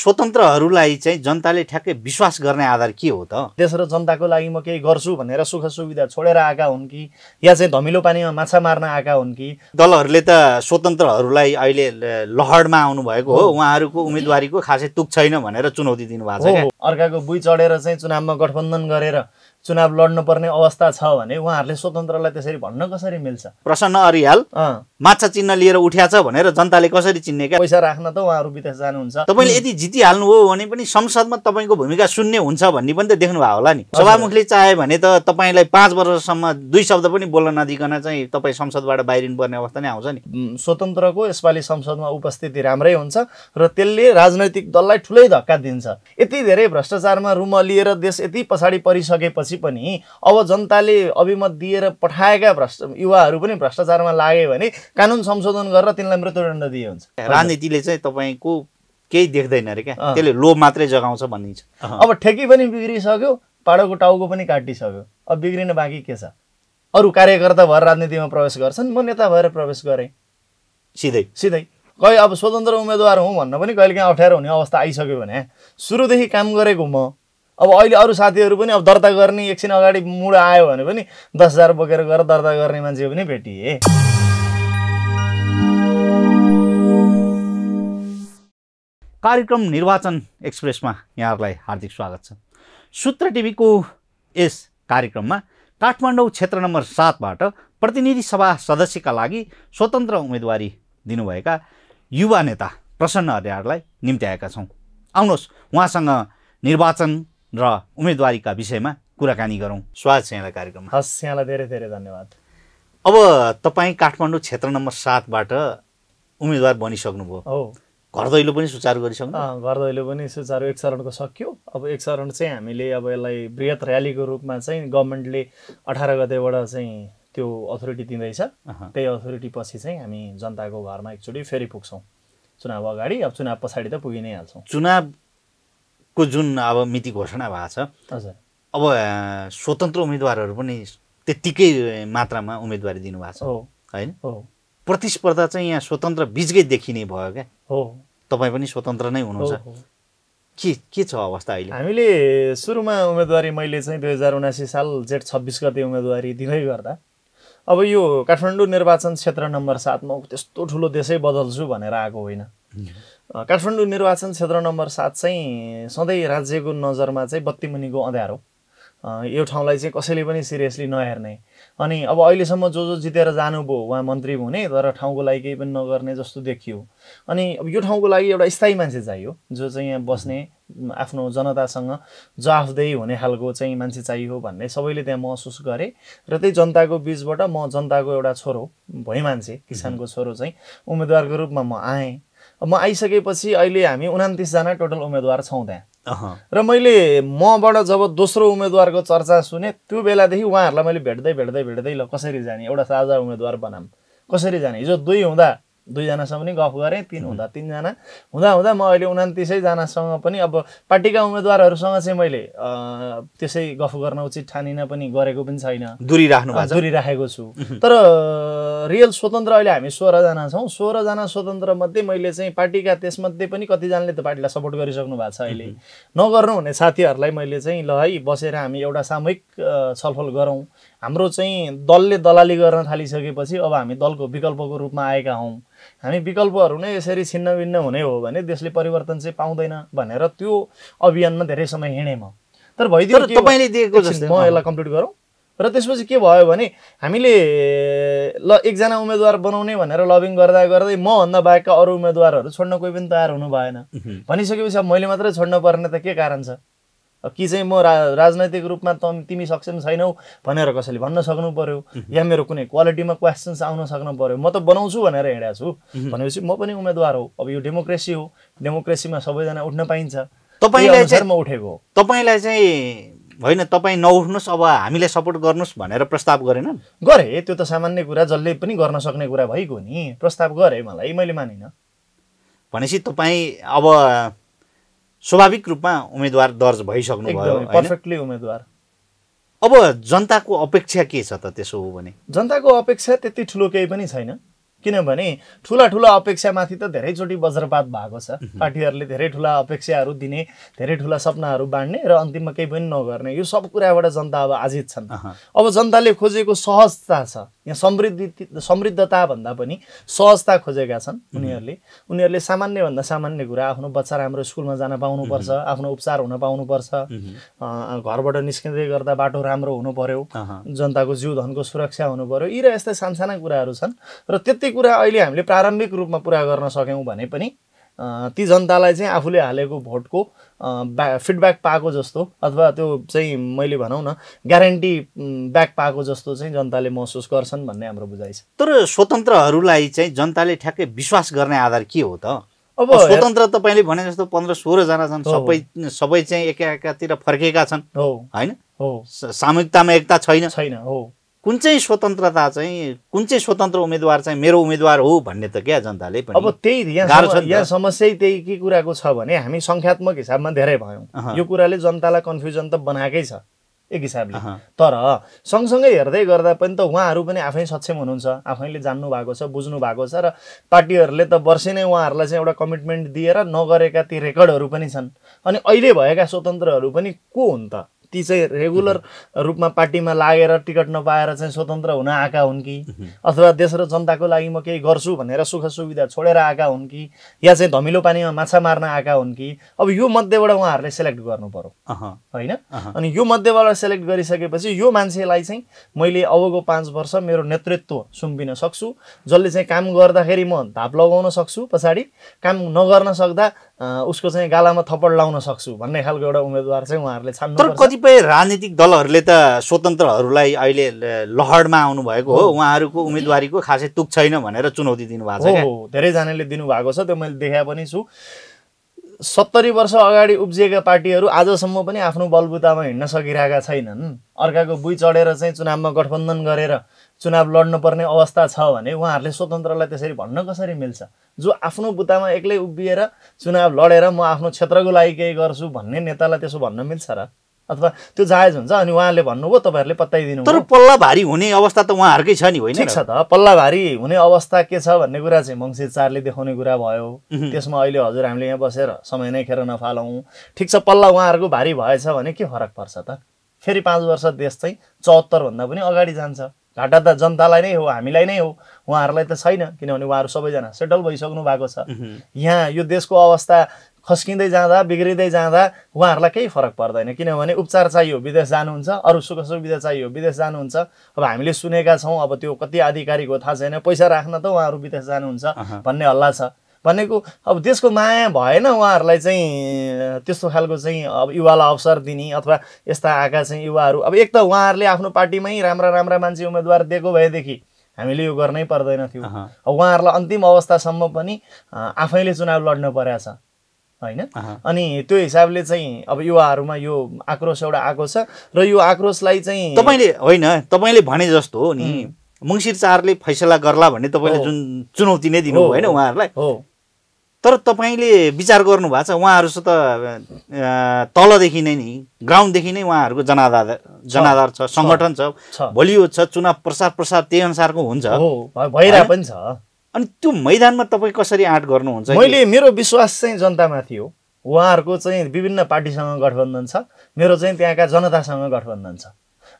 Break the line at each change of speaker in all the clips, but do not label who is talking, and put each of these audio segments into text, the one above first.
स्वतन्त्रहरूलाई चाहिँ जनताले ठ्याक्कै विश्वास गर्ने आधार के हो त
देश र जनताको लागि म केही गर्छु भनेर सुख सुविधा छोडेर आएका हुन् कि या चाहिँ धमिलो पानीमा माछा मार्न आएका हुन् कि
दलहरूले त स्वतन्त्रहरूलाई अहिले लहरमा आउनुभएको हो उहाँहरूको उम्मेदवारीको खासै तुक छैन भनेर चुनौती दिनुभएको छ
अर्काको बुई चढेर चाहिँ चुनावमा गठबन्धन गरेर चुनाव लड्नुपर्ने अवस्था छ भने उहाँहरूले स्वतन्त्रलाई त्यसरी भन्न कसरी मिल्छ
प्रसन्न अरियाल माछा चिन्ह लिएर उठ्या छ भनेर जनताले कसरी चिन्ने क्या पैसा राख्न त उहाँहरू विदेश जानुहुन्छ तपाईँले यति हो भने पनि संसदमा तपाईँको भूमिका शून्य हुन्छ भन्ने पनि त देख्नुभयो होला नि सभामुखले चाहे भने त तपाईँलाई पाँच वर्षसम्म दुई शब्द पनि बोल्न नदिकन चाहिँ तपाईँ संसदबाट बाहिरिनु पर्ने अवस्था नै आउँछ नि स्वतन्त्रको यसपालि संसदमा उपस्थिति राम्रै हुन्छ र त्यसले राजनैतिक
दललाई ठुलै धक्का दिन्छ यति धेरै भ्रष्टाचारमा रुम लिएर देश यति पछाडि परिसकेपछि भएपछि पनि अब जनताले अभिमत दिएर पठाएका भ्रष्ट युवाहरू पनि भ्रष्टाचारमा लाग्यो भने कानुन संशोधन गरेर तिनलाई मृत्युदण्ड दिए हुन्छ राजनीतिले
चाहिँ तपाईँको केही देख्दैन अरे क्या त्यसले लोभ मात्रै जगाउँछ भनिन्छ अब
ठेकी पनि बिग्रिसक्यो पाडोको टाउको पनि काटिसक्यो अब बिग्रिन बाँकी के छ अरू कार्यकर्ता भएर राजनीतिमा प्रवेश गर्छन् म नेता भएर प्रवेश गरेँ सिधै सिधै कहीँ अब स्वतन्त्र उम्मेदवार हुँ भन्न पनि कहिले काहीँ अप्ठ्यारो हुने अवस्था आइसक्यो भने सुरुदेखि काम गरेको म अब अहिले अरू साथीहरू पनि अब दर्ता गर्ने एकछिन अगाडि मुड आयो भने पनि दस हजार बोकेर गएर दर्ता गर्ने मान्छे पनि भेटिए
कार्यक्रम निर्वाचन एक्सप्रेसमा यहाँहरूलाई हार्दिक स्वागत छ सूत्र टिभीको यस कार्यक्रममा काठमाडौँ क्षेत्र नम्बर सातबाट प्रतिनिधि सभा सदस्यका लागि स्वतन्त्र उम्मेदवारी दिनुभएका युवा नेता प्रसन्न हरियाहरूलाई निम्त्याएका छौँ आउनुहोस् उहाँसँग निर्वाचन र उम्मेदवारीका विषयमा कुराकानी गरौँ स्वागत छ यहाँलाई कार्यक्रममा
हस् यहाँलाई धेरै धेरै धन्यवाद
अब तपाईँ काठमाडौँ क्षेत्र नम्बर सातबाट उम्मेदवार बनिसक्नुभयो
हो घर दैलो
पनि सुचारु गरिसक्नु घर
दैलो पनि सुचारु एक चरणको सक्यो अब एक चरण चाहिँ हामीले अब यसलाई वृहत ऱ्यालीको रूपमा चाहिँ गभर्मेन्टले अठार गतेबाट चाहिँ त्यो अथोरिटी दिँदैछ त्यही अथोरिटी पछि चाहिँ हामी जनताको घरमा एकचोटि फेरि पुग्छौँ चुनाव अगाडि अब चुनाव पछाडि त पुगि नै हाल्छौँ
चुनाव को जुन अब मिति घोषणा भएको छ अब स्वतन्त्र उम्मेदवारहरू पनि त्यत्तिकै मात्रामा उम्मेदवारी दिनुभएको छ होइन प्रतिस्पर्धा चाहिँ यहाँ स्वतन्त्र बिचकै देखिने भयो क्या हो तपाईँ पनि स्वतन्त्र नै हुनुहुन्छ के के छ अवस्था अहिले हामीले सुरुमा उम्मेदवारी मैले चाहिँ दुई हजार उनासी साल
जेठ छब्बिस गते उम्मेदवारी दिँदै गर्दा अब यो काठमाडौँ निर्वाचन क्षेत्र नम्बर सातमा त्यस्तो ठुलो देशै बदल्छु भनेर आएको होइन काठमाडौँ निर्वाचन क्षेत्र नम्बर सात चाहिँ सधैँ राज्यको नजरमा चाहिँ बत्तीमुनिको अँध्यारो हो यो ठाउँलाई चाहिँ कसैले पनि सिरियसली नहेर्ने अनि अब अहिलेसम्म जो जो जितेर जानुभयो उहाँ मन्त्री हुने तर ठाउँको लागि केही पनि नगर्ने जस्तो देखियो अनि अब यो ठाउँको लागि एउटा स्थायी मान्छे चाहियो जो चाहिँ यहाँ बस्ने आफ्नो जनतासँग जवाफदेही हुने खालको चाहिँ मान्छे चाहियो भन्ने सबैले त्यहाँ महसुस गरे र त्यही जनताको बिचबाट म जनताको एउटा छोरो भएँ मान्छे किसानको छोरो चाहिँ उम्मेदवारको रूपमा म आएँ म आइसकेपछि अहिले हामी उनातिसजना टोटल उम्मेदवार छौँ त्यहाँ र मैले मबाट जब दोस्रो उम्मेदवारको चर्चा सुने त्यो बेलादेखि उहाँहरूलाई मैले भेट्दै भेट्दै भेट्दै ल कसरी जाने एउटा साझा उम्मेदवार बनाऊँ कसरी जाने हिजो दुई हुँदा दुईजनासँग पनि गफ गरेँ तिन हुँदा तिनजना हुँदा हुँदा म अहिले उनातिसैजनासँग पनि अब पार्टीका उम्मेदवारहरूसँग चाहिँ मैले त्यसै गफ गर्न उचित ठानिन पनि गरेको पनि छैन दुरी राख्नु दुरी राखेको छु तर रियल स्वतन्त्र अहिले हामी सोह्रजना छौँ सोह्रजना स्वतन्त्र मध्ये मैले चाहिँ पार्टीका त्यसमध्ये पनि कतिजनाले त पार्टीलाई सपोर्ट गरिसक्नु भएको छ अहिले नगर्नु हुने साथीहरूलाई मैले चाहिँ ल है बसेर हामी एउटा सामूहिक छलफल गरौँ हाम्रो चाहिँ दलले दलाली गर्न थालिसकेपछि अब हामी दलको विकल्पको रूपमा आएका हौँ हामी विकल्पहरू नै यसरी छिन्नभिन्न हुने हो भने देशले परिवर्तन चाहिँ पाउँदैन भनेर त्यो अभियानमा धेरै समय हिँडेँ म तर भइदियो तपाईँले दिएको म यसलाई कम्प्लिट गरौँ र त्यसपछि के भयो भने हामीले ल एकजना उम्मेदवार बनाउने भनेर लबिङ गर्दा गर्दै मभन्दा बाहेकका अरू उम्मेदवारहरू छोड्न कोही पनि तयार हुनु भएन भनिसकेपछि अब मैले मात्रै छोड्न पर्ने त के कारण छ कि चाहिँ म रा राजनैतिक रूपमा त तिमी सक्षम छैनौ भनेर कसैले भन्न सक्नु पऱ्यो या मेरो कुनै क्वालिटीमा क्वेसन्स आउन सक्नु पऱ्यो म त बनाउँछु भनेर हिँडेको छु भनेपछि म पनि उम्मेदवार हो अब यो डेमोक्रेसी हो डेमोक्रेसीमा सबैजना उठ्न
पाइन्छ तपाईँलाई चाहिँ म उठेको हो तपाईँलाई चाहिँ होइन तपाईँ नउठ्नुहोस् अब हामीलाई सपोर्ट गर्नुहोस् भनेर प्रस्ताव गरेन गरेँ त्यो त सामान्य कुरा जसले पनि गर्न सक्ने कुरा भइगयो
नि प्रस्ताव गरेँ मलाई मैले मानिनँ
भनेपछि तपाईँ अब स्वाभाविक रूपमा उम्मेद्वार दर्ज भइसक्नुभयो पर्फेक्टली उम्मेदवार अब जनताको अपेक्षा के छ त त्यसो हो भने जनताको अपेक्षा त्यति ठुलो केही पनि छैन
किनभने ठुला ठुला अपेक्षामाथि त धेरैचोटि वज्रपात भएको छ पार्टीहरूले धेरै ठुला अपेक्षाहरू दिने धेरै ठुला सपनाहरू बाँड्ने र अन्तिममा केही पनि नगर्ने यो सब कुराबाट जनता अब आजित छन् अब जनताले खोजेको सहजता छ यहाँ समृद्धि समृद्धता भन्दा पनि सहजता खोजेका छन् उनीहरूले उनीहरूले सामान्यभन्दा सामान्य कुरा आफ्नो बच्चा राम्रो स्कुलमा जान पाउनुपर्छ आफ्नो उपचार हुन पाउनुपर्छ घरबाट निस्किँदै गर्दा बाटो राम्रो हुनु पर्यो जनताको जीवधनको सुरक्षा हुनु पर्यो यी र यस्ता सानसाना कुराहरू छन् र त्यति कुरा अहिले हामीले प्रारम्भिक रूपमा पुरा गर्न सक्यौँ भने पनि ती जनतालाई चाहिँ आफूले हालेको भोटको ब्या फिडब्याक पाएको जस्तो अथवा त्यो चाहिँ मैले भनौँ न ग्यारेन्टी ब्याक पाएको जस्तो चाहिँ जनताले महसुस गर्छन् भन्ने हाम्रो बुझाइ छ
तर स्वतन्त्रहरूलाई चाहिँ जनताले ठ्याक्कै विश्वास गर्ने आधार के हो त अब स्वतन्त्र तपाईँले भने जस्तो पन्ध्र सोह्रजना छन् सबै सबै चाहिँ एकातिर फर्केका छन् हो होइन हो सामूहिकतामा एकता छैन छैन हो कुन चाहिँ स्वतन्त्रता चाहिँ कुन चाहिँ स्वतन्त्र उम्मेद्वार चाहिँ मेरो उम्मेद्वार हो भन्ने त क्या जनताले पनि अब त्यही यहाँ यहाँ
समस्या त्यही के कुराको छ भने हामी सङ्ख्यात्मक हिसाबमा धेरै भयौँ यो कुराले जनतालाई कन्फ्युजन त बनाएकै छ एक हिसाबले तर सँगसँगै हेर्दै गर्दा पनि त उहाँहरू पनि आफै सक्षम हुनुहुन्छ आफैले जान्नु भएको छ बुझ्नु भएको छ र पार्टीहरूले त वर्षै नै उहाँहरूलाई चाहिँ एउटा कमिटमेन्ट दिएर नगरेका ती रेकर्डहरू पनि छन् अनि अहिले भएका स्वतन्त्रहरू पनि को हुन् त ती चाहिँ रेगुलर रूपमा पार्टीमा लागेर टिकट नपाएर चाहिँ स्वतन्त्र हुन आएका हुन् कि अथवा देश र जनताको लागि म केही गर्छु भनेर सुख सुविधा छोडेर आएका हुन् कि या चाहिँ धमिलो पानीमा माछा मार्न आएका हुन् कि अब यो मध्येबाट उहाँहरूले सेलेक्ट गर्नु पऱ्यो होइन अनि यो मध्येबाट सेलेक्ट गरिसकेपछि यो मान्छेलाई चाहिँ मैले अबको पाँच वर्ष मेरो नेतृत्व सुम्पिन सक्छु जसले चाहिँ काम गर्दाखेरि म धाप लगाउन सक्छु पछाडि काम नगर्न सक्दा उसको चाहिँ गालामा थप्पड लाउन सक्छु भन्ने खालको एउटा उम्मेदवार चाहिँ उहाँहरूले छान्नु
कतिपय राजनीतिक दलहरूले त स्वतन्त्रहरूलाई अहिले लहरमा आउनुभएको हो उहाँहरूको उम्मेदवारीको खासै तुक छैन भनेर चुनौती दिनुभएको छ
धेरैजनाले दिनुभएको छ त्यो मैले देखाए पनि छु सत्तरी वर्ष अगाडि उब्जिएका पार्टीहरू आजसम्म पनि आफ्नो बलबुतामा हिँड्न सकिरहेका छैनन् अर्काको बुई चढेर चाहिँ चुनावमा गठबन्धन गरेर चुनाव लड्नुपर्ने अवस्था छ भने उहाँहरूले स्वतन्त्रलाई त्यसरी भन्न कसरी मिल्छ जो आफ्नो बुतामा एक्लै उभिएर चुनाव लडेर म आफ्नो क्षेत्रको लागि केही गर्छु भन्ने नेतालाई त्यसो भन्न मिल्छ र अथवा त्यो जायज हुन्छ अनि उहाँले भन्नुभयो तपाईँहरूले पत्याइदिनु तर
पल्ला भारी हुने अवस्था त उहाँहरूकै छ नि होइन ठिक छ त पल्ला भारी हुने अवस्था के छ
भन्ने कुरा चाहिँ मङ्सिर चारले देखाउने कुरा भयो त्यसमा अहिले हजुर हामीले यहाँ बसेर समय नै खेर नफालौँ ठिक छ पल्ला उहाँहरूको भारी भएछ भने के फरक पर्छ त फेरि पाँच वर्ष देश चाहिँ चौहत्तरभन्दा पनि अगाडि जान्छ घाटा त जनतालाई नै हो हामीलाई नै हो उहाँहरूलाई त छैन किनभने उहाँहरू सबैजना सेटल भइसक्नु भएको छ यहाँ यो देशको अवस्था खस्किँदै जाँदा बिग्रिँदै जाँदा उहाँहरूलाई केही फरक पर्दैन किनभने उपचार चाहियो विदेश जानुहुन्छ अरू सुख सुविधा चाहियो विदेश जानुहुन्छ अब हामीले सुनेका छौँ अब त्यो कति आधिकारिक हो थाहा छैन पैसा राख्न त उहाँहरू विदेश जानुहुन्छ भन्ने हल्ला छ भनेको अब देशको माया भएन उहाँहरूलाई चाहिँ त्यस्तो खालको चाहिँ अब युवालाई अवसर दिने अथवा यस्ता आएका चाहिँ युवाहरू अब एक त उहाँहरूले आफ्नो पार्टीमै राम्रा राम्रा मान्छे उम्मेदवार दिएको भएदेखि हामीले यो गर्नै पर्दैन थियो उहाँहरूलाई अन्तिम अवस्थासम्म पनि आफैले चुनाव लड्नु परेको छ होइन अनि त्यो हिसाबले चाहिँ अब युवाहरूमा यो आक्रोश एउटा आएको छ र यो आक्रोशलाई चाहिँ तपाईँले
होइन तपाईँले भने जस्तो हो नि मङ्सिर चारले फैसला गर्ला भन्ने तपाईँले जुन चुनौती नै दिनुभयो होइन उहाँहरूलाई हो तर तपाईँले विचार गर्नु भएको छ उहाँहरूसित तलदेखि नै नि ग्राउन्डदेखि नै उहाँहरूको जनाधार जनाधार छ सङ्गठन छ भोलि यो छ चुनाव प्रसार प्रसार त्यही अनुसारको हुन्छ भइरहेको पनि छ अनि त्यो मैदानमा तपाईँ कसरी आँट गर्नुहुन्छ मैले
मेरो विश्वास चाहिँ जनतामाथि हो उहाँहरूको चाहिँ विभिन्न पार्टीसँग गठबन्धन छ मेरो चाहिँ त्यहाँका जनतासँग गठबन्धन छ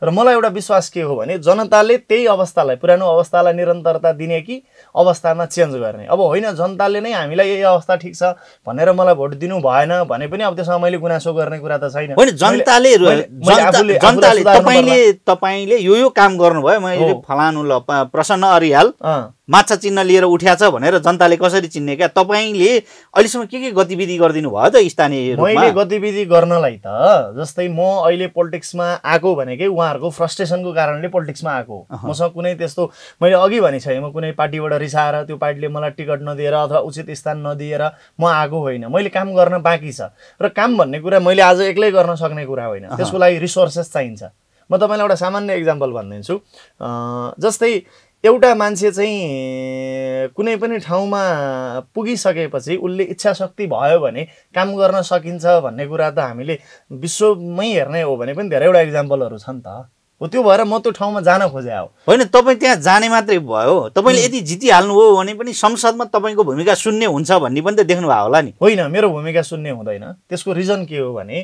र मलाई एउटा विश्वास के हो भने जनताले त्यही अवस्थालाई पुरानो अवस्थालाई निरन्तरता दिने कि अवस्थामा चेन्ज गर्ने अब होइन जनताले नै हामीलाई यही अवस्था ठिक छ भनेर मलाई भोट दिनु भएन भने पनि अब त्यसमा मैले गुनासो गर्ने कुरा त छैन होइन जनताले जनताले तपाईँले
तपाईँले यो यो काम गर्नुभयो मैले फलानु ल प्रसन्न अरिहाल माछा चिन्ह लिएर उठ्या छ भनेर जनताले कसरी चिन्ने क्या तपाईँले अहिलेसम्म के के गतिविधि गरिदिनु भयो त स्थानीय मैले
गतिविधि गर्नलाई त जस्तै म अहिले पोलिटिक्समा आएको भनेकै उहाँहरूको फ्रस्ट्रेसनको कारणले पोलिटिक्समा आएको मसँग कुनै त्यस्तो मैले अघि भनिसकेँ म कुनै पार्टीबाट रिसाएर त्यो पार्टीले मलाई टिकट नदिएर अथवा उचित स्थान नदिएर म आएको होइन मैले काम गर्न बाँकी छ र काम भन्ने कुरा मैले आज एक्लै गर्न सक्ने कुरा होइन त्यसको लागि रिसोर्सेस चाहिन्छ म तपाईँलाई एउटा सामान्य इक्जाम्पल भनिदिन्छु जस्तै एउटा मान्छे चाहिँ कुनै पनि ठाउँमा पुगिसकेपछि उसले इच्छा शक्ति भयो भने काम गर्न सकिन्छ भन्ने कुरा त हामीले विश्वमै हेर्ने हो भने पनि धेरैवटा इक्जाम्पलहरू छन् त हो त्यो भएर म त्यो ठाउँमा जान खोजे हो
होइन तपाईँ त्यहाँ जाने मात्रै भयो तपाईँले यदि हो भने पनि संसदमा तपाईँको भूमिका सुन्ने हुन्छ भन्ने पनि त भएको होला नि होइन मेरो भूमिका सुन्ने हुँदैन
त्यसको रिजन के हो भने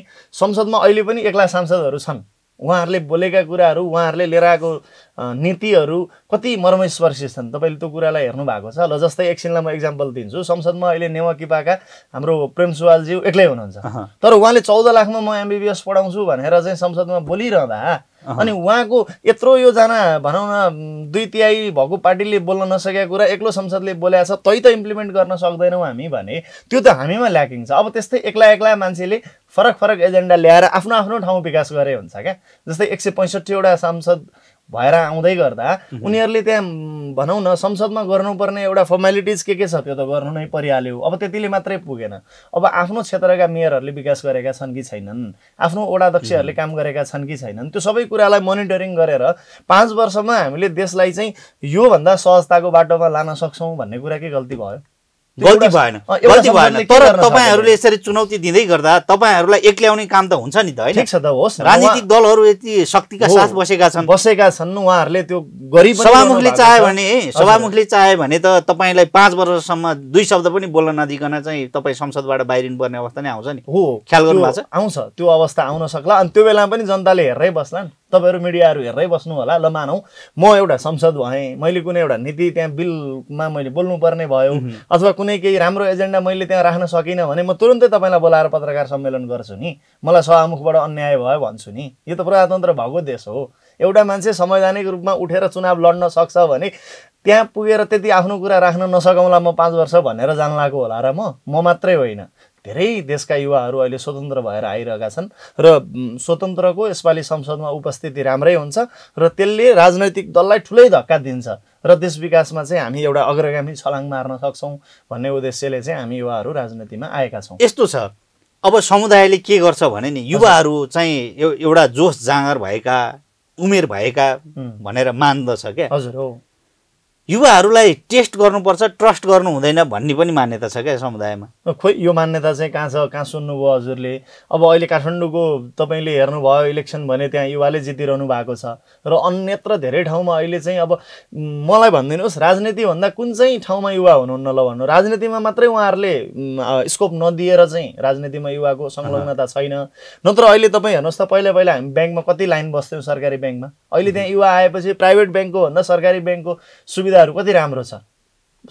संसदमा अहिले पनि एक्ला सांसदहरू छन् उहाँहरूले बोलेका कुराहरू उहाँहरूले लिएर आएको नीतिहरू कति मर्मस्पर्शी छन् तपाईँले त्यो कुरालाई हेर्नु भएको छ ल जस्तै एकछिनलाई म एक्जाम्पल दिन्छु संसदमा अहिले नेवाकिपाका हाम्रो प्रेम सुवालज्यू एक्लै हुनुहुन्छ तर उहाँले चौध लाखमा म एमबिबिएस पढाउँछु भनेर चाहिँ संसदमा बोलिरहँदा अनि उहाँको यत्रो योजना भनौँ न दुई तिहाई भएको पार्टीले बोल्न नसकेको कुरा एक्लो संसदले बोल्या छ तै त इम्प्लिमेन्ट गर्न सक्दैनौँ हामी भने त्यो त हामीमा ल्याकिङ छ अब त्यस्तै एक्ला एक्ला मान्छेले फरक फरक एजेन्डा ल्याएर आफ्नो आफ्नो ठाउँ विकास गरे हुन्छ क्या जस्तै एक सय पैँसठीवटा सांसद भएर आउँदै गर्दा उनीहरूले त्यहाँ भनौँ न संसदमा गर्नुपर्ने एउटा फर्मेलिटिज के के छ त्यो त गर्नु नै परिहाल्यो अब त्यतिले मात्रै पुगेन अब आफ्नो क्षेत्रका मेयरहरूले विकास गरेका छन् कि छैनन् आफ्नो वडाध्यक्षहरूले काम गरेका छन् कि छैनन् त्यो सबै कुरालाई मोनिटरिङ गरेर पाँच वर्षमा हामीले देशलाई चाहिँ योभन्दा सहजताको बाटोमा लान सक्छौँ भन्ने
कुरा के गल्ती भयो गल्ती भएन गल्ती भएन तर तपाईँहरूले यसरी चुनौती दिँदै गर्दा तपाईँहरूलाई एक्ल्याउने काम त हुन्छ नि त होइन राजनीतिक दलहरू यति शक्तिका साथ बसेका छन् बसेका छन् उहाँहरूले त्यो गरिब सभामुखले चाह्यो भने सभामुखले चाह्यो भने त तपाईँलाई पाँच वर्षसम्म दुई शब्द पनि बोल्न नदिकन चाहिँ तपाईँ संसदबाट बाहिरिनु पर्ने अवस्था नै आउँछ नि हो ख्याल गर्नु
आउँछ त्यो अवस्था आउन सक्ला अनि त्यो बेलामा पनि जनताले हेर्दै नि तपाईँहरू मिडियाहरू हेर्दै बस्नु होला ल मानौँ म एउटा संसद भएँ मैले कुनै एउटा नीति त्यहाँ बिलमा मैले बोल्नुपर्ने भयो अथवा कुनै केही राम्रो एजेन्डा मैले त्यहाँ राख्न सकिनँ भने म तुरन्तै तपाईँलाई बोलाएर पत्रकार सम्मेलन गर्छु नि मलाई सभामुखबाट अन्याय भयो भन्छु नि यो त प्रजातन्त्र भएको देश हो एउटा मान्छे संवैधानिक रूपमा उठेर चुनाव लड्न सक्छ भने त्यहाँ पुगेर त्यति आफ्नो कुरा राख्न नसकौँला म पाँच वर्ष भनेर जान लागेको होला र म म मात्रै होइन धेरै देशका युवाहरू अहिले स्वतन्त्र भएर आइरहेका छन् र स्वतन्त्रको यसपालि संसदमा उपस्थिति राम्रै हुन्छ र त्यसले राजनैतिक दललाई ठुलै धक्का दिन्छ र देश विकासमा चाहिँ हामी एउटा अग्रगामी छलाङ मार्न सक्छौँ भन्ने उद्देश्यले चाहिँ हामी युवाहरू राजनीतिमा आएका छौँ
यस्तो छ अब समुदायले के गर्छ भने नि युवाहरू चाहिँ एउटा जोस जाँगर भएका उमेर भएका भनेर मान्दछ क्या हजुर हो युवाहरूलाई टेस्ट गर्नुपर्छ ट्रस्ट गर्नु हुँदैन भन्ने पनि मान्यता छ क्या समुदायमा
खोइ यो मान्यता चाहिँ कहाँ छ कहाँ सुन्नुभयो हजुरले अब अहिले काठमाडौँको तपाईँले हेर्नुभयो इलेक्सन भने त्यहाँ युवाले जितिरहनु भएको छ र अन्यत्र धेरै ठाउँमा अहिले चाहिँ अब मलाई भनिदिनुहोस् राजनीतिभन्दा कुन चाहिँ ठाउँमा युवा हुनुहुन्न ल भन्नु राजनीतिमा मात्रै उहाँहरूले स्कोप नदिएर चाहिँ राजनीतिमा युवाको संलग्नता छैन नत्र अहिले तपाईँ हेर्नुहोस् त पहिला पहिला हामी ब्याङ्कमा कति लाइन बस्थ्यौँ सरकारी ब्याङ्कमा अहिले त्यहाँ युवा आएपछि प्राइभेट ब्याङ्कको भन्दा सरकारी ब्याङ्कको सुविधा सुविधाहरू कति राम्रो छ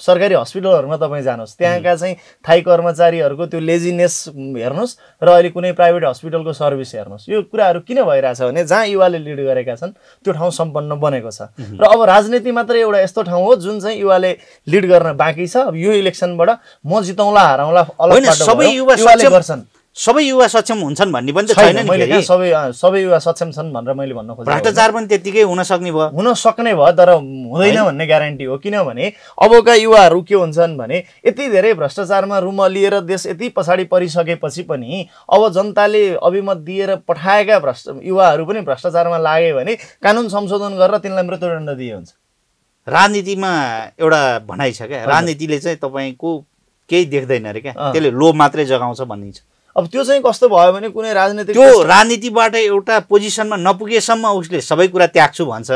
सरकारी हस्पिटलहरूमा तपाईँ जानुहोस् त्यहाँका चाहिँ थाई कर्मचारीहरूको त्यो लेजिनेस हेर्नुहोस् र अहिले कुनै प्राइभेट हस्पिटलको सर्भिस हेर्नुहोस् यो कुराहरू किन भइरहेछ भने जहाँ युवाले लिड गरेका छन् त्यो ठाउँ सम्पन्न बनेको छ र अब राजनीति मात्र एउटा यस्तो ठाउँ हो जुन चाहिँ युवाले लिड गर्न बाँकी छ यो इलेक्सनबाट म जिताउँला हराउँला सबै युवा गर्छन्
सबै युवा सक्षम हुन्छन् भन्ने पनि त छैन नि सबै सबै युवा सक्षम छन् भनेर मैले भन्न खोजेँ भ्रष्टाचार पनि त्यतिकै हुन सक्ने भयो हुन सक्ने भयो तर हुँदैन भन्ने ग्यारेन्टी हो किनभने अबका युवाहरू
के हुन्छन् भने यति धेरै भ्रष्टाचारमा रुम लिएर देश यति पछाडि परिसकेपछि पनि अब जनताले अभिमत दिएर पठाएका भ्रष्ट युवाहरू पनि भ्रष्टाचारमा लाग्यो भने कानुन संशोधन गरेर तिनलाई मृत्युदण्ड दिए हुन्छ
राजनीतिमा एउटा भनाइ छ क्या राजनीतिले चाहिँ तपाईँको केही देख्दैन अरे क्या त्यसले लोभ मात्रै जगाउँछ भनिन्छ
अब त्यो चाहिँ कस्तो भयो भने कुनै राजनीतिक त्यो राजनीतिबाट
एउटा पोजिसनमा नपुगेसम्म उसले सबै कुरा त्याग्छु भन्छ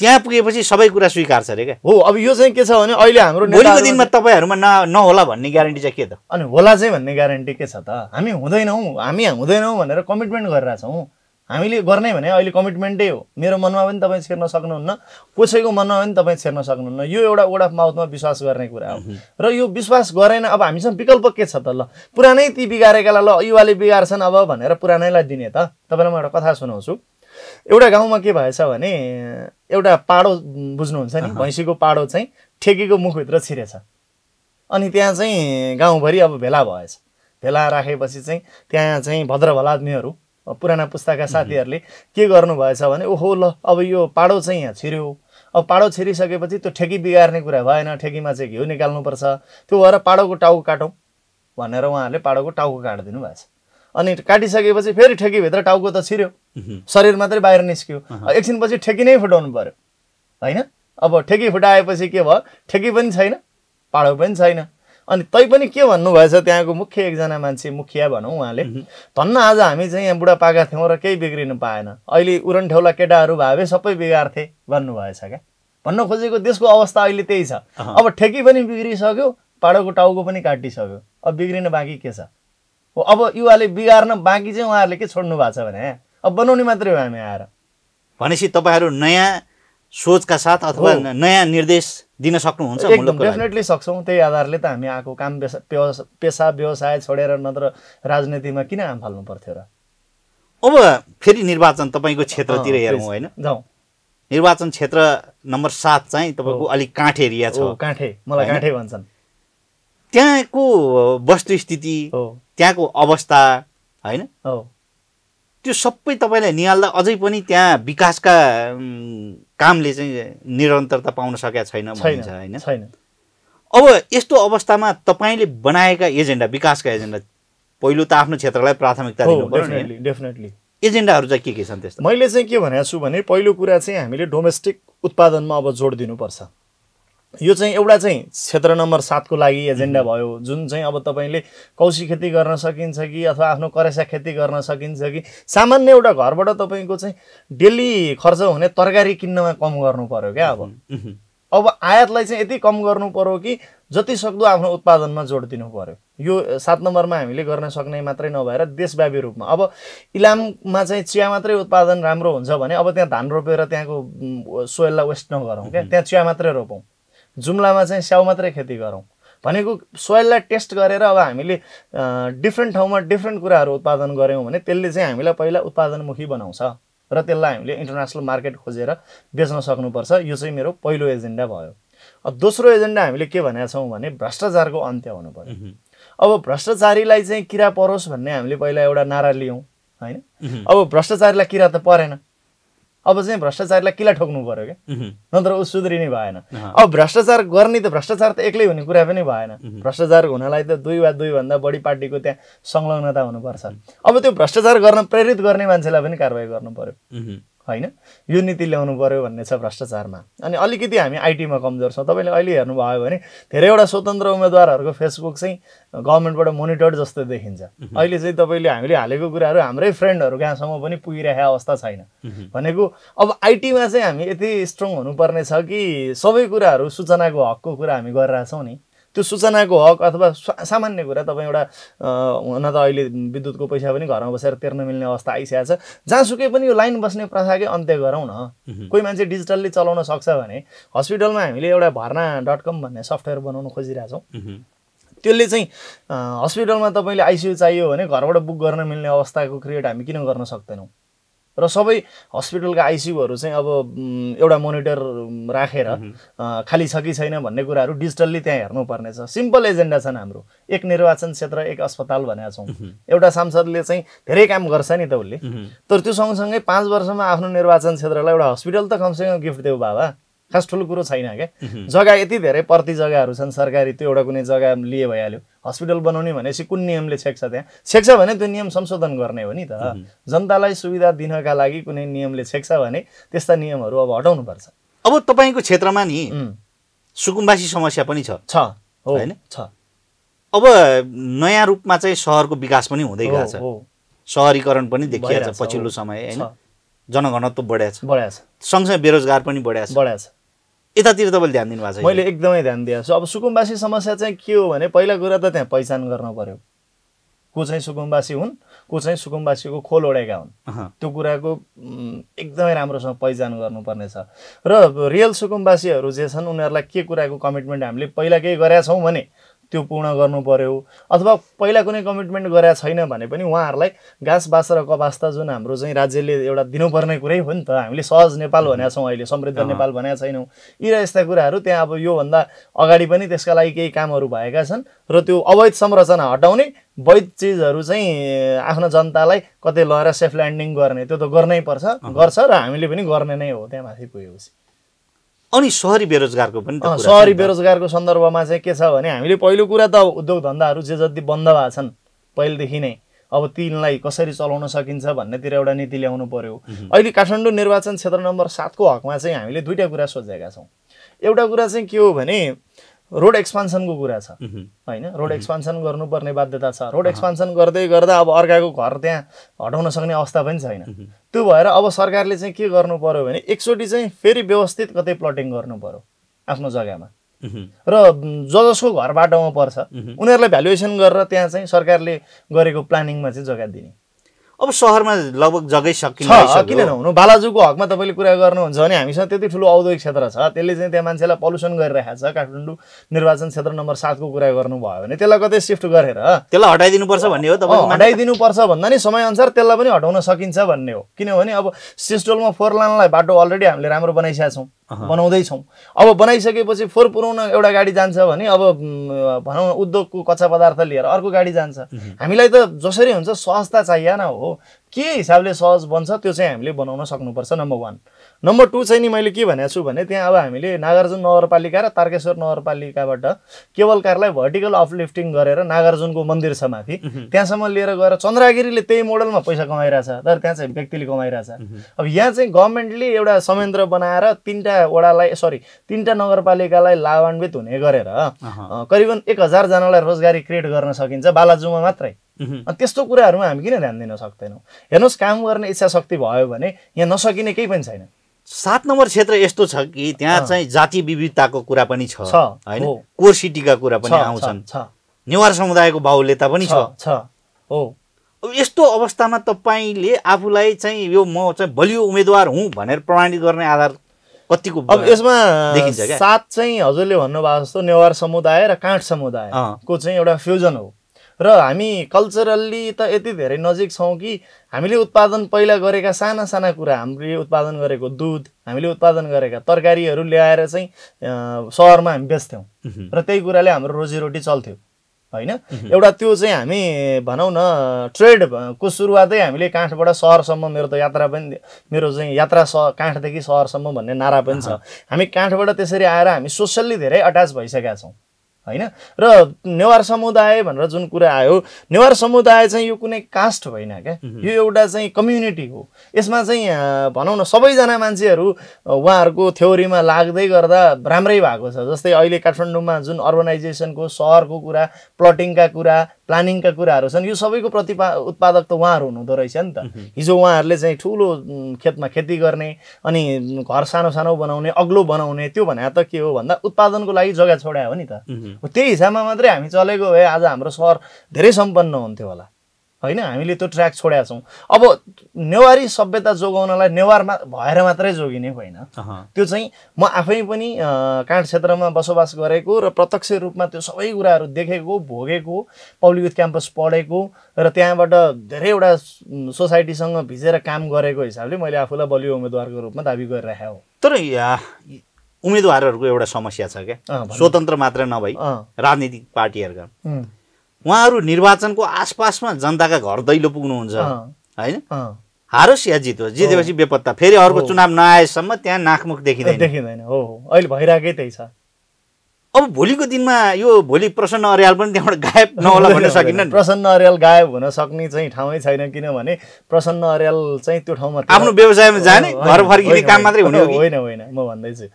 त्यहाँ पुगेपछि सबै कुरा स्वीकार छ अरे क्या हो अब यो चाहिँ के छ भने अहिले हाम्रो भोलिको दिनमा तपाईँहरूमा न नहोला भन्ने ग्यारेन्टी चाहिँ के त अनि होला चाहिँ भन्ने ग्यारेन्टी के छ त हामी हुँदैनौँ
हामी हुँदैनौँ भनेर कमिटमेन्ट गरिरहेछौँ हामीले गर्ने भने अहिले कमिटमेन्टै हो मेरो मनमा पनि तपाईँ छिर्न सक्नुहुन्न कसैको मनमा पनि तपाईँ छिर्न सक्नुहुन्न यो एउटा वर्ड अफ माउथमा विश्वास गर्ने कुरा हो र यो विश्वास गरेन अब हामीसँग विकल्प के छ त ल पुरानै ती बिगारेकालाई ल युवाले बिगार्छन् अब भनेर पुरानैलाई दिने त तपाईँलाई म एउटा कथा सुनाउँछु एउटा गाउँमा के भएछ भने एउटा पाडो बुझ्नुहुन्छ नि भैँसीको पाडो चाहिँ ठेकीको मुखभित्र छिरेछ अनि त्यहाँ चाहिँ गाउँभरि अब भेला भएछ भेला राखेपछि चाहिँ त्यहाँ चाहिँ भद्र भद्रभलाद्मीहरू पुराना पुस्ताका साथीहरूले के गर्नुभएछ भने ओहो ल अब यो पाडो चाहिँ यहाँ छिर्यो अब पाडो छिरिसकेपछि त्यो ठेकी बिगार्ने कुरा भएन ठेकीमा चाहिँ घिउ निकाल्नुपर्छ त्यो भएर पाडोको टाउको काटौँ भनेर उहाँहरूले पाडोको टाउको काटिदिनु भएछ अनि काटिसकेपछि फेरि ठेकीभित्र टाउको त छिर्यो शरीर मात्रै बाहिर निस्क्यो एकछिनपछि ठेकी नै फुटाउनु पऱ्यो होइन अब ठेकी फुटाएपछि के भयो ठेकी पनि छैन पाडो पनि छैन अनि तै पनि के भन्नुभएछ त्यहाँको मुख्य एकजना मान्छे मुखिया भनौँ उहाँले धन्न आज हामी चाहिँ यहाँ बुढापाका थियौँ र केही बिग्रिनु पाएन अहिले उरन ठेउला केटाहरू भावे सबै बिगार्थे भन्नुभएछ क्या भन्न खोजेको देशको अवस्था अहिले त्यही छ अब ठेकी पनि बिग्रिसक्यो पाडोको टाउको पनि काटिसक्यो अब बिग्रिन बाँकी के छ हो अब युवाले
बिगार्न बाँकी चाहिँ उहाँहरूले के छोड्नु भएको छ भने अब बनाउने मात्रै हो हामी आएर भनेपछि तपाईँहरू नयाँ सोचका साथ अथवा नयाँ निर्देश दिन सक्नुहुन्छ डेफिनेटली
सक्छौँ त्यही आधारले त हामी आएको काम पेसा व्यवसाय छोडेर नत्र राजनीतिमा किन आम फाल्नु पर्थ्यो र
अब फेरि निर्वाचन तपाईँको क्षेत्रतिर हेरौँ होइन निर्वाचन क्षेत्र नम्बर सात चाहिँ तपाईँको अलिक काँठे एरिया छ काँठे मलाई काँठे भन्छन् त्यहाँको वस्तुस्थिति त्यहाँको अवस्था होइन त्यो सबै तपाईँलाई निहाल्दा अझै पनि त्यहाँ विकासका कामले चाहिँ निरन्तरता पाउन सकेका छैन भनिन्छ होइन अब यस्तो अवस्थामा तपाईँले बनाएका एजेन्डा विकासका एजेन्डा पहिलो त आफ्नो क्षेत्रलाई प्राथमिकता दिनु डेफिनेटली एजेन्डाहरू चाहिँ के के छन् त्यस्तो
मैले चाहिँ के भनेको छु भने पहिलो कुरा चाहिँ हामीले डोमेस्टिक उत्पादनमा अब जोड दिनुपर्छ यो चाहिँ एउटा चाहिँ क्षेत्र नम्बर सातको लागि एजेन्डा भयो जुन चाहिँ अब तपाईँले कौसी खेती गर्न सकिन्छ कि अथवा आफ्नो करेसा खेती गर्न सकिन्छ कि सामान्य एउटा घरबाट तपाईँको चाहिँ डेली खर्च हुने तरकारी किन्नमा कम गर्नु पऱ्यो क्या अब अब आयातलाई चाहिँ यति कम गर्नु पऱ्यो कि जति सक्दो आफ्नो उत्पादनमा जोड दिनु पऱ्यो यो सात नम्बरमा हामीले गर्न सक्ने मात्रै नभएर देशव्यापी रूपमा अब इलाममा चाहिँ चिया मात्रै उत्पादन राम्रो हुन्छ भने अब त्यहाँ धान रोपेर त्यहाँको सोइललाई वेस्ट नगरौँ क्या त्यहाँ चिया मात्रै रोपौँ जुम्लामा चाहिँ स्याउ मात्रै खेती गरौँ भनेको सोइललाई टेस्ट गरेर अब हामीले डिफ्रेन्ट ठाउँमा डिफ्रेन्ट कुराहरू उत्पादन गऱ्यौँ भने त्यसले चाहिँ हामीलाई पहिला उत्पादनमुखी बनाउँछ र त्यसलाई हामीले इन्टरनेसनल मार्केट खोजेर बेच्न सक्नुपर्छ यो चाहिँ मेरो पहिलो एजेन्डा भयो अब दोस्रो एजेन्डा हामीले के भनेका छौँ भने भ्रष्टाचारको अन्त्य हुनु पऱ्यो अब भ्रष्टाचारीलाई चाहिँ किरा परोस् भन्ने हामीले पहिला एउटा नारा लियौँ होइन अब भ्रष्टाचारीलाई किरा त परेन अब चाहिँ भ्रष्टाचारलाई किला ठोक्नु पऱ्यो क्या नत्र ऊ सुध्रिने भएन अब भ्रष्टाचार गर्ने त भ्रष्टाचार त एक्लै हुने कुरा पनि भएन भ्रष्टाचार हुनलाई त दुई वा दुईभन्दा बढी पार्टीको त्यहाँ संलग्नता हुनुपर्छ अब त्यो भ्रष्टाचार गर्न प्रेरित गर्ने मान्छेलाई पनि कारवाही गर्नु पऱ्यो होइन यो नीति ल्याउनु पऱ्यो भन्ने छ भ्रष्टाचारमा अनि अलिकति हामी आइटीमा कमजोर छौँ तपाईँले अहिले हेर्नुभयो भने धेरैवटा स्वतन्त्र उम्मेदवारहरूको फेसबुक चाहिँ गभर्मेन्टबाट मोनिटर्ड जस्तो देखिन्छ अहिले चाहिँ तपाईँले हामीले हालेको कुराहरू हाम्रै फ्रेन्डहरू कहाँसम्म पनि पुगिरहेको अवस्था छैन भनेको अब आइटीमा चाहिँ हामी यति स्ट्रङ हुनुपर्ने छ कि सबै कुराहरू सूचनाको हकको कुरा हामी गरिरहेछौँ नि त्यो सूचनाको हक अथवा सामान्य कुरा तपाईँ एउटा हुन त अहिले विद्युतको पैसा पनि घरमा बसेर तिर्न मिल्ने अवस्था आइसकेको छ जहाँसुकै पनि यो लाइन बस्ने प्रथाकै अन्त्य गरौँ न कोही मान्छे डिजिटल्ली चलाउन सक्छ भने हस्पिटलमा हामीले एउटा भर्ना डट कम भन्ने सफ्टवेयर बनाउन खोजिरहेछौँ त्यसले चाहिँ हस्पिटलमा तपाईँले आइसियु चाहियो भने घरबाट बुक गर्न मिल्ने अवस्थाको क्रिएट हामी किन गर्न सक्दैनौँ र सबै हस्पिटलका आइसियुहरू चाहिँ अब एउटा मोनिटर राखेर खाली छ कि छैन भन्ने कुराहरू डिजिटल्ली त्यहाँ हेर्नुपर्नेछ सिम्पल एजेन्डा छन् हाम्रो एक निर्वाचन क्षेत्र एक अस्पताल भनेका छौँ एउटा सांसदले चाहिँ धेरै काम गर्छ नि त उसले तर त्यो सँगसँगै पाँच वर्षमा आफ्नो निर्वाचन क्षेत्रलाई एउटा हस्पिटल त कमसेकम गिफ्ट देऊ बाबा खास ठुलो कुरो छैन क्या जग्गा यति धेरै प्रति जग्गाहरू छन् सरकारी त्यो एउटा कुनै जग्गा लिए भइहाल्यो हस्पिटल बनाउने भनेपछि कुन नियमले छेक्छ त्यहाँ छेक्छ भने त्यो नियम संशोधन गर्ने हो नि त जनतालाई सुविधा दिनका लागि कुनै नियमले छेक्छ भने त्यस्ता नियमहरू अब हटाउनुपर्छ
अब तपाईँको क्षेत्रमा नि सुकुम्बासी समस्या पनि छ छ होइन छ अब नयाँ रूपमा चाहिँ सहरको विकास पनि हुँदै गएको छ सहरीकरण पनि देखिहाल्छ पछिल्लो समय होइन जनघनत्व बढिया छ छ सँगसँगै बेरोजगार पनि बढिया छ छ यतातिर तपाईँले ध्यान दिनुभएको छ मैले एकदमै ध्यान दिएको छु अब सुकुम्बासी
समस्या चाहिँ के हो भने पहिला कुरा त त्यहाँ पहिचान गर्न पऱ्यो को चाहिँ सुकुम्बासी हुन् को चाहिँ सुकुम्बासीको खोल ओडेका हुन् त्यो कुराको एकदमै राम्रोसँग पहिचान गर्नुपर्नेछ र रियल सुकुम्बासीहरू जे छन् उनीहरूलाई के कुराको कमिटमेन्ट हामीले पहिला केही गरेका छौँ भने त्यो पूर्ण गर्नु पऱ्यो अथवा पहिला कुनै कमिटमेन्ट गरेका छैन भने पनि उहाँहरूलाई घाँस बाँस र कपास्ता जुन हाम्रो चाहिँ राज्यले एउटा दिनुपर्ने कुरै हो नि त हामीले सहज नेपाल भनेका छौँ अहिले समृद्ध नेपाल भनेका छैनौँ यी र यस्ता कुराहरू त्यहाँ अब योभन्दा अगाडि पनि त्यसका लागि केही कामहरू भएका छन् र त्यो अवैध संरचना हटाउने वैध चिजहरू चाहिँ आफ्नो जनतालाई कतै लगेर सेफ ल्यान्डिङ गर्ने त्यो त गर्नै पर्छ गर्छ र हामीले पनि गर्ने नै हो
त्यहाँ माथि पुगेपछि अनि सहरी बेरोजगारको पनि सहरी बेरोजगारको
सन्दर्भमा चाहिँ के छ भने हामीले पहिलो कुरा त उद्योग धन्दाहरू जे जति बन्द भएको छन् पहिलेदेखि नै अब तिनलाई कसरी चलाउन सकिन्छ भन्नेतिर एउटा नीति ल्याउनु पर्यो अहिले काठमाडौँ निर्वाचन क्षेत्र नम्बर सातको हकमा चाहिँ हामीले दुईवटा कुरा सोचेका छौँ एउटा कुरा चाहिँ के हो भने रोड एक्सपान्सनको कुरा छ होइन रोड एक्सपान्सन गर्नुपर्ने बाध्यता छ रोड एक्सपान्सन गर्दै गर्दा अब अर्काको घर त्यहाँ हटाउन सक्ने अवस्था पनि छैन त्यो भएर अब सरकारले चाहिँ के गर्नु पऱ्यो भने एकचोटि चाहिँ फेरि व्यवस्थित कतै प्लटिङ गर्नु पऱ्यो आफ्नो जग्गामा र ज जसको घर बाटोमा पर्छ उनीहरूलाई भ्यालुएसन गरेर त्यहाँ चाहिँ सरकारले गरेको प्लानिङमा चाहिँ जग्गा
दिने अब सहरमा लगभग जग्गै सकिन्छ किन नहुनु बालाजुको
हकमा तपाईँले कुरा गर्नुहुन्छ भने हामीसँग त्यति ठुलो औद्योगिक क्षेत्र छ त्यसले चाहिँ त्यहाँ मान्छेलाई पल्युसन गरिरहेको छ काठमाडौँ निर्वाचन क्षेत्र नम्बर सातको कुरा गर्नुभयो भने
त्यसलाई कतै सिफ्ट गरेर त्यसलाई हटाइदिनुपर्छ भन्ने हो त
हटाइदिनुपर्छ भन्दा नि समयअनुसार त्यसलाई पनि हटाउन सकिन्छ भन्ने हो किनभने अब सिस्टोलमा फोर लाइनलाई बाटो अलरेडी हामीले राम्रो बनाइसकेका छौँ बनाउँदैछौँ अब बनाइसकेपछि फोहोर पुऱ्याउन एउटा गाडी जान्छ भने अब भनौँ उद्योगको कच्चा पदार्थ लिएर अर्को गाडी जान्छ हामीलाई त जसरी हुन्छ सहजता चाहिएन हो के हिसाबले सहज बन्छ त्यो चाहिँ हामीले बनाउन सक्नुपर्छ नम्बर वान नम्बर टू चाहिँ नि मैले के भनेको छु भने त्यहाँ अब हामीले नागार्जुन नगरपालिका र तारकेश्वर नगरपालिकाबाट केवल कारलाई भर्टिकल अपलिफ्टिङ गरेर नागार्जुनको मन्दिर छ माथि त्यहाँसम्म लिएर गएर चन्द्रगिरीले त्यही मोडलमा पैसा कमाइरहेछ तर त्यहाँ चाहिँ व्यक्तिले कमाइरहेछ अब यहाँ चाहिँ गभर्मेन्टले एउटा संयन्त्र बनाएर तिनवटा वडालाई सरी तिनवटा नगरपालिकालाई लाभान्वित हुने गरेर करिबन एक हजारजनालाई रोजगारी क्रिएट गर्न सकिन्छ बालाजुमा मात्रै त्यस्तो कुराहरूमा हामी किन ध्यान दिन सक्दैनौँ हेर्नुहोस् काम गर्ने इच्छा शक्ति भयो भने यहाँ नसकिने केही पनि छैन
सात नम्बर क्षेत्र यस्तो छ कि त्यहाँ चाहिँ जाति विविधताको कुरा पनि छ होइन कोर सिटीका कुरा पनि आउँछन् नेवार समुदायको बाहुल्यता पनि छ हो अब यस्तो अवस्थामा तपाईँले आफूलाई चाहिँ यो म चाहिँ बलियो उम्मेदवार हुँ भनेर प्रमाणित गर्ने आधार कतिको अब यसमा सात चाहिँ हजुरले भन्नुभएको जस्तो नेवार समुदाय
र काठ समुदायको चाहिँ एउटा फ्युजन हो र हामी कल्चरल्ली त यति धेरै नजिक छौँ कि हामीले उत्पादन पहिला गरेका साना साना कुरा हामीले उत्पादन गरेको दुध हामीले उत्पादन गरेका तरकारीहरू ल्याएर चाहिँ सहरमा हामी बेच्थ्यौँ र त्यही कुराले हाम्रो रोजीरोटी चल्थ्यो होइन एउटा त्यो चाहिँ हामी भनौँ न ट्रेडको सुरुवातै हामीले काठबाट सहरसम्म मेरो त यात्रा पनि मेरो चाहिँ यात्रा स काठदेखि सहरसम्म भन्ने नारा पनि छ हामी काठबाट त्यसरी आएर हामी सोसल्ली धेरै अट्याच भइसकेका छौँ होइन र नेवार समुदाय भनेर जुन कुरा आयो नेवार समुदाय चाहिँ यो कुनै कास्ट होइन क्या यो एउटा चाहिँ कम्युनिटी हो यसमा चाहिँ भनौँ न सबैजना मान्छेहरू उहाँहरूको थ्योरीमा लाग्दै गर्दा राम्रै भएको छ जस्तै अहिले काठमाडौँमा जुन अर्गनाइजेसनको सहरको कुरा प्लटिङका कुरा प्लानिङका कुराहरू छन् यो सबैको प्रतिपा उत्पादक त उहाँहरू हुनुहुँदो रहेछ नि त हिजो उहाँहरूले चाहिँ ठुलो खेतमा खेती गर्ने अनि घर सानो सानो बनाउने अग्लो बनाउने त्यो भने त के हो भन्दा उत्पादनको लागि जग्गा छोड्या हो नि त त्यही हिसाबमा मात्रै हामी चलेको भए आज हाम्रो सहर धेरै सम्पन्न हुन्थ्यो होला होइन हामीले त्यो ट्र्याक छोडेका छौँ अब नेवारी सभ्यता जोगाउनलाई नेवारमा भएर मात्रै जोगिने होइन त्यो चाहिँ म आफै पनि काँड क्षेत्रमा बसोबास गरेको र प्रत्यक्ष रूपमा त्यो सबै कुराहरू देखेको भोगेको पब्लिक युथ क्याम्पस पढेको र त्यहाँबाट धेरैवटा सोसाइटीसँग भिजेर काम गरेको हिसाबले मैले आफूलाई बलियो उम्मेदवारको रूपमा दाबी गरिरहेको
हो तर उम्मेदवारहरूको एउटा समस्या छ क्या स्वतन्त्र मात्र नभई राजनीतिक पार्टीहरूका उहाँहरू निर्वाचनको आसपासमा जनताका घर दैलो पुग्नुहुन्छ होइन हारोस् या जितोस् जितेपछि बेपत्ता फेरि अर्को चुनाव नआएसम्म त्यहाँ नाकमुख देखिँदैन देखिँदैन हो अहिले भइरहेकै त्यही छ अब भोलिको दिनमा यो भोलि प्रसन्न अर्याल पनि त्यहाँबाट गायब नहोला भन्न सकिन्न
प्रसन्न अर्याल गायब हुन सक्ने चाहिँ ठाउँै छैन किनभने प्रसन्न अर्याल चाहिँ त्यो ठाउँमा आफ्नो व्यवसायमा जाने घर फर्किने काम मात्रै हुने होइन होइन म भन्दैछु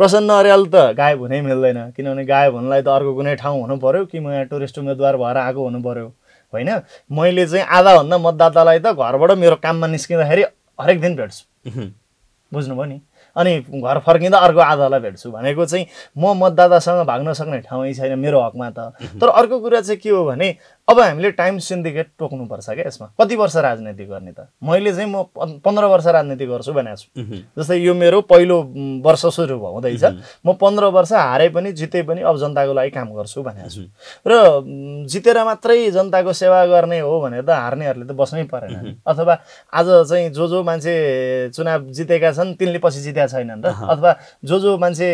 प्रसन्न अर्याल त गायब हुनै मिल्दैन किनभने गायब हुनलाई त अर्को कुनै ठाउँ हुनु पऱ्यो कि म यहाँ टुरिस्ट उम्मेदवार भएर आएको हुनु पऱ्यो होइन मैले चाहिँ आधाभन्दा मतदातालाई त घरबाट मेरो काममा निस्किँदाखेरि हरेक दिन भेट्छु बुझ्नुभयो नि अनि घर फर्किँदा अर्को आधालाई भेट्छु भनेको चाहिँ म मतदातासँग भाग्न सक्ने ठाउँ छैन मेरो हकमा त तर अर्को कुरा चाहिँ के हो भने अब हामीले टाइम सिन्डिकेट टोक्नुपर्छ क्या यसमा कति वर्ष राजनीति गर्ने त मैले चाहिँ म पन्ध्र वर्ष राजनीति गर्छु भनेको छु जस्तै यो मेरो पहिलो वर्ष सुरु हुँदैछ म पन्ध्र वर्ष हारे पनि जिते पनि अब जनताको लागि काम गर्छु भनेको छु र जितेर मात्रै जनताको सेवा गर्ने हो भनेर त हार्नेहरूले त बस्नै परेन अथवा आज चाहिँ जो जो मान्छे चुनाव जितेका छन् तिनले पछि जितेका छैनन् त अथवा जो जो मान्छे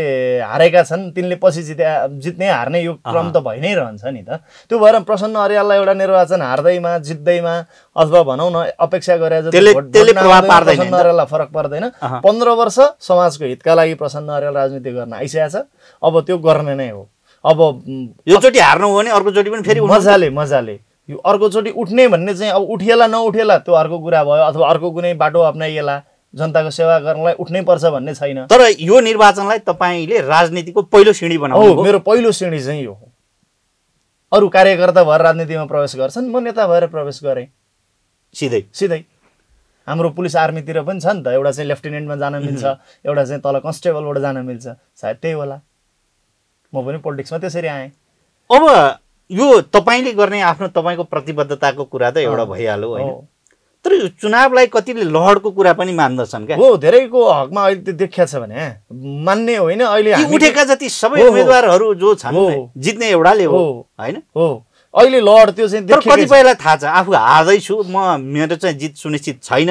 हारेका छन् तिनले पछि जिते जित्ने हार्ने यो क्रम त भइ नै रहन्छ नि त त्यो भएर प्रसन्न अरे यसलाई एउटा निर्वाचन हार्दैमा जित्दैमा अथवा भनौँ न अपेक्षा गरे प्रसन्न अर्याललाई फरक पर्दैन पन्ध्र वर्ष समाजको हितका लागि प्रसन्न अर्याल राजनीति गर्न आइसकेको अब त्यो गर्ने नै हो अब
योचोटि हार्नु हो भने अर्कोचोटि पनि फेरि मजाले
मजाले यो अर्कोचोटि उठ्ने भन्ने चाहिँ अब उठिएला नउठेला त्यो अर्को कुरा भयो अथवा अर्को कुनै बाटो अप्नाइएला जनताको सेवा गर्नलाई उठ्नै पर्छ भन्ने छैन
तर यो निर्वाचनलाई तपाईँले राजनीतिको पहिलो श्रेणी बनाउनु मेरो पहिलो श्रेणी चाहिँ यो
अरू कार्यकर्ता भएर राजनीतिमा प्रवेश गर्छन् म नेता भएर प्रवेश गरेँ सिधै सिधै हाम्रो पुलिस आर्मीतिर पनि छ नि त एउटा चाहिँ लेफ्टिनेन्टमा जान मिल्छ एउटा चाहिँ तल कन्स्टेबलबाट जान मिल्छ सायद त्यही होला म पनि पोलिटिक्समा त्यसरी आएँ
अब यो तपाईँले गर्ने आफ्नो तपाईँको प्रतिबद्धताको कुरा त एउटा भइहाल्यो होइन तर यो चुनावलाई कतिले लहरको कुरा पनि मान्दछन् क्या हो धेरैको हकमा अहिले त्यो देखिया छ भने मान्ने होइन अहिले उठेका जति सबै उम्मेदवारहरू जो छन् जित्ने एउटाले हो होइन हो अहिले लहर त्यो चाहिँ कतिपयलाई थाहा छ आफू हार्दैछु म मेरो चाहिँ जित सुनिश्चित छैन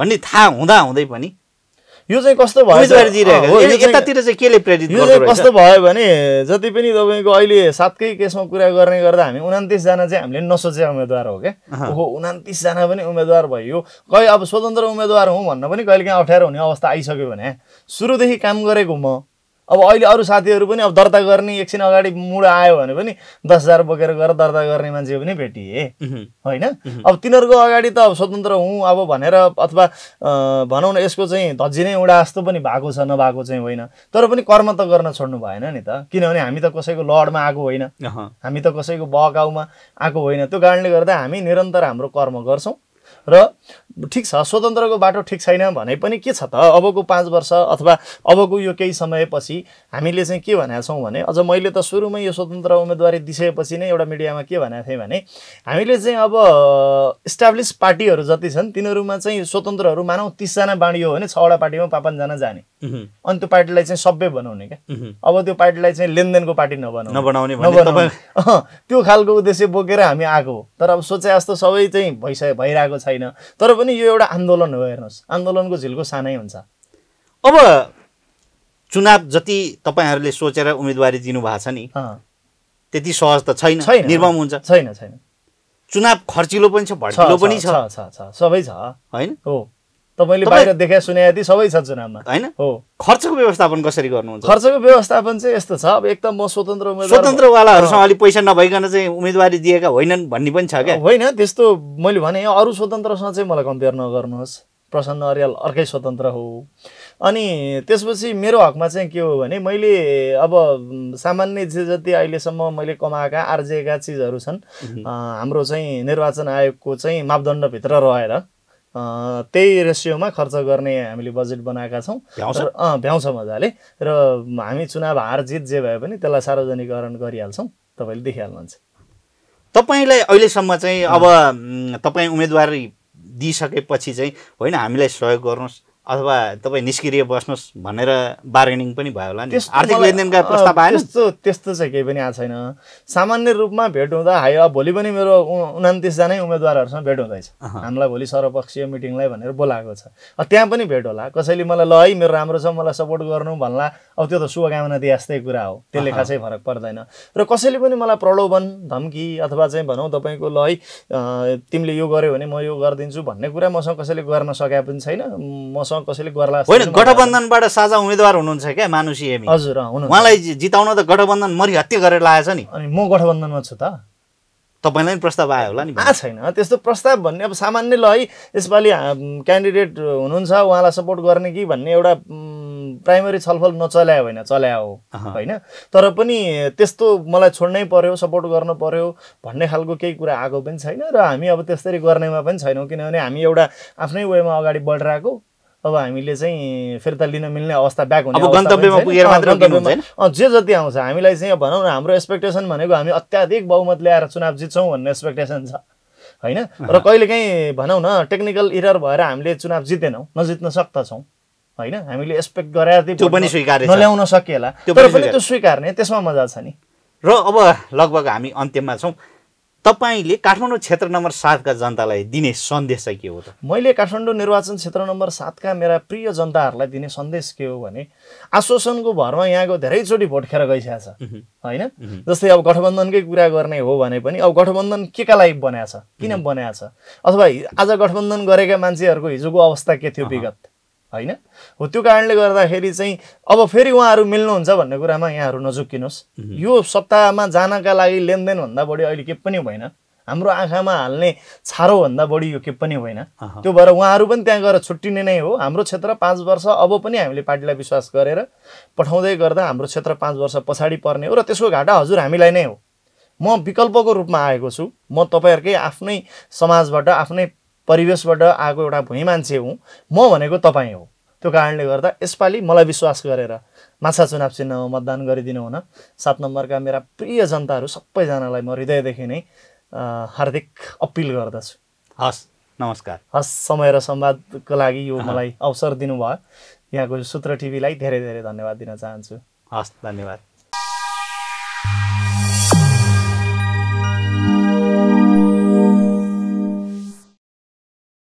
भन्ने थाहा हुँदा हुँदै पनि यो चाहिँ कस्तो भयो यतातिर चाहिँ केले प्रेरित यो चाहिँ कस्तो भयो भने जति पनि तपाईँको अहिले
सातकै केसमा कुरा गर्ने गर्दा हामी उनातिसजना चाहिँ हामीले नसोचे उम्मेद्वार हो क्या ओहो उनातिसजना पनि उम्मेद्वार भयो कहिले अब स्वतन्त्र उम्मेद्वार हुँ भन्न पनि कहिले काहीँ अप्ठ्यारो हुने अवस्था आइसक्यो भने सुरुदेखि काम गरेको म अब अहिले अरू साथीहरू पनि अब दर्ता गर्ने एकछिन अगाडि मुड आयो भने पनि दस हजार बोकेर गएर दर्ता गर्ने मान्छे पनि भेटिए होइन अब तिनीहरूको अगाडि त अब स्वतन्त्र हुँ अब भनेर अथवा भनौँ न यसको चाहिँ धजी नै उडा जस्तो पनि भएको छ नभएको चाहिँ होइन तर पनि कर्म त गर्न छोड्नु भएन नि त किनभने हामी त कसैको लडमा आएको होइन हामी त कसैको बहकाउमा आएको होइन त्यो कारणले गर्दा हामी निरन्तर हाम्रो कर्म गर्छौँ र ठिक छ स्वतन्त्रको बाटो ठिक छैन भने पनि के छ त अबको पाँच वर्ष अथवा अबको यो केही समयपछि हामीले चाहिँ के भनेका छौँ भने अझ मैले त सुरुमै यो स्वतन्त्र उम्मेदवारी दिइसकेपछि नै एउटा मिडियामा के भनेको थिएँ भने हामीले चाहिँ अब इस्टाब्लिस पार्टीहरू जति छन् तिनीहरूमा चाहिँ स्वतन्त्रहरू मानौँ तिसजना बाँडियो भने छवटा पार्टीमा पाँचजना जाने अनि त्यो पार्टीलाई चाहिँ सभ्य बनाउने क्या अब त्यो पार्टीलाई चाहिँ लेनदेनको पार्टी नबनाउने नबनाउने त्यो खालको उद्देश्य बोकेर हामी आएको हो तर अब सोचे जस्तो सबै चाहिँ भइसक्यो भइरहेको छैन तर पनि यो एउटा आन्दोलन हो हेर्नुहोस् आन्दोलनको झिल्को सानै हुन्छ
अब चुनाव जति तपाईँहरूले सोचेर उम्मेदवारी दिनुभएको छ नि त्यति सहज त छैन छैन निर्मम हुन्छ छैन छैन चुनाव खर्चिलो पनि छ भड्किलो पनि छ सबै छ होइन हो तपाईँले बाहिर
सुने सुनायति सबै छ चुनावमा
होइन हो खर्चको व्यवस्थापन कसरी गर्नुहुन्छ खर्चको व्यवस्थापन चाहिँ यस्तो छ
अब एक त म स्वतन्त्र स्वतन्त्रवालाहरूसँग
अलिक पैसा नभइकन चाहिँ उम्मेदवारी दिएका होइनन् भन्ने पनि छ क्या होइन त्यस्तो मैले भने अरू
स्वतन्त्रसँग चाहिँ मलाई कम्पेयर नगर्नुहोस् प्रसन्न अर्याल अर्कै स्वतन्त्र हो अनि त्यसपछि मेरो हकमा चाहिँ के हो भने मैले अब सामान्य जे जति अहिलेसम्म मैले कमाएका आर्जेका चिजहरू छन् हाम्रो चाहिँ निर्वाचन आयोगको चाहिँ मापदण्डभित्र रहेर त्यही रेसियोमा खर्च गर्ने हामीले बजेट बनाएका छौँ अँ भ्याउँछ मजाले र हामी चुनाव हार जित जे भए पनि त्यसलाई सार्वजनिकरण गरिहाल्छौँ
तपाईँले देखिहाल्नुहुन्छ तपाईँलाई अहिलेसम्म चाहिँ अब तपाईँ उम्मेदवारी दिइसकेपछि चाहिँ होइन हामीलाई सहयोग गर्नुहोस् अथवा तपाईँ निष्क्रिय बस्नुहोस् भनेर बार्गेनिङ पनि भयो होला नि आर्थिक लेनदेनका प्रस्ताव आयो
त्यस्तो त्यस्तो चाहिँ केही पनि आएको छैन सामान्य रूपमा भेट हुँदा हाई अब भोलि पनि मेरो उनातिसजनै उम्मेदवारहरूसँग भेट हुँदैछ हामीलाई भोलि सर्वपक्षीय मिटिङलाई भनेर बोलाएको छ त्यहाँ पनि भेट होला कसैले मलाई ल है मेरो राम्रो छ मलाई सपोर्ट गर्नु भन्ला अब त्यो त शुभकामना दिए जस्तै कुरा हो त्यसले खासै फरक पर्दैन र कसैले पनि मलाई प्रलोभन धम्की अथवा चाहिँ भनौँ तपाईँको ल है तिमीले यो गर्यो भने म यो गरिदिन्छु भन्ने कुरा मसँग कसैले गर्न सकेका पनि छैन मसँग कसैले गर्ला होइन गठबन्धनबाट
साझा उम्मेदवार हुनुहुन्छ क्या मानुसी एमी हजुर उहाँलाई जिताउन त गठबन्धन मरिहत्या गरेर लागेछ नि अनि म गठबन्धनमा छु त तपाईँलाई पनि प्रस्ताव आयो होला नि आएको छैन त्यस्तो प्रस्ताव भन्ने अब सामान्य
ल है यसपालि क्यान्डिडेट हुनुहुन्छ उहाँलाई सपोर्ट गर्ने कि भन्ने एउटा प्राइमरी छलफल नचल्यायो होइन चल्यायो होइन तर पनि त्यस्तो मलाई छोड्नै पर्यो सपोर्ट गर्नु पर्यो भन्ने खालको केही कुरा आएको पनि छैन र हामी अब त्यसरी गर्नेमा पनि छैनौँ किनभने हामी एउटा आफ्नै वेमा अगाडि बढिरहेको अब हामीले चाहिँ फिर्ता लिन मिल्ने अवस्था ब्याक हुने गन्तव्यमा पुगेर जे जति आउँछ हामीलाई चाहिँ भनौँ न हाम्रो एक्सपेक्टेसन भनेको हामी अत्याधिक बहुमत ल्याएर चुनाव जित्छौँ भन्ने एक्सपेक्टेसन छ होइन र कहिलेकाहीँ भनौँ न टेक्निकल इरर भएर हामीले चुनाव जितेनौँ नजित्न सक्दछौँ होइन हामीले एक्सपेक्ट गराएर त्यो पनि स्वीकार नल्याउन सकिएला तर पनि त्यो स्वीकार्ने त्यसमा मजा छ नि
र अब लगभग हामी अन्त्यमा छौँ तपाईँले काठमाडौँ क्षेत्र नम्बर सातका जनतालाई दिने सन्देश चाहिँ के हो त
मैले काठमाडौँ निर्वाचन क्षेत्र नम्बर सातका मेरा प्रिय जनताहरूलाई दिने सन्देश के हो भने आश्वासनको भरमा यहाँको धेरैचोटि भोट खेर गइसकेको छ होइन जस्तै अब गठबन्धनकै कुरा गर्ने हो भने पनि अब गठबन्धन के का लागि छ किन बनाएको छ अथवा आज गठबन्धन गरेका मान्छेहरूको हिजोको अवस्था के थियो विगत होइन हो त्यो कारणले गर्दाखेरि चाहिँ अब फेरि उहाँहरू मिल्नुहुन्छ भन्ने कुरामा यहाँहरू नझुक्किनुहोस् यो सप्ताहमा जानका लागि लेनदेनभन्दा बढी अहिले के पनि होइन हाम्रो आँखामा हाल्ने छारोभन्दा बढी यो के पनि होइन त्यो भएर उहाँहरू पनि त्यहाँ गएर छुट्टिने नै हो हाम्रो क्षेत्र पाँच वर्ष अब पनि हामीले पार्टीलाई विश्वास गरेर पठाउँदै गर्दा हाम्रो क्षेत्र पाँच वर्ष पछाडि पर्ने हो र त्यसको घाटा हजुर हामीलाई नै हो म विकल्पको रूपमा आएको छु म तपाईँहरूकै आफ्नै समाजबाट आफ्नै परिवेशबाट आएको एउटा भुइँ मान्छे हुँ म भनेको तपाईँ हो त्यो कारणले गर्दा यसपालि मलाई विश्वास गरेर माछा चुनाव चिन्हमा मतदान गरिदिनु हुन सात नम्बरका मेरा प्रिय जनताहरू सबैजनालाई म हृदयदेखि नै हार्दिक अपिल गर्दछु
हस् नमस्कार
हस् समय र संवादको लागि यो मलाई अवसर दिनुभयो यहाँको सूत्र टिभीलाई धेरै धेरै धन्यवाद दिन चाहन्छु
हस् धन्यवाद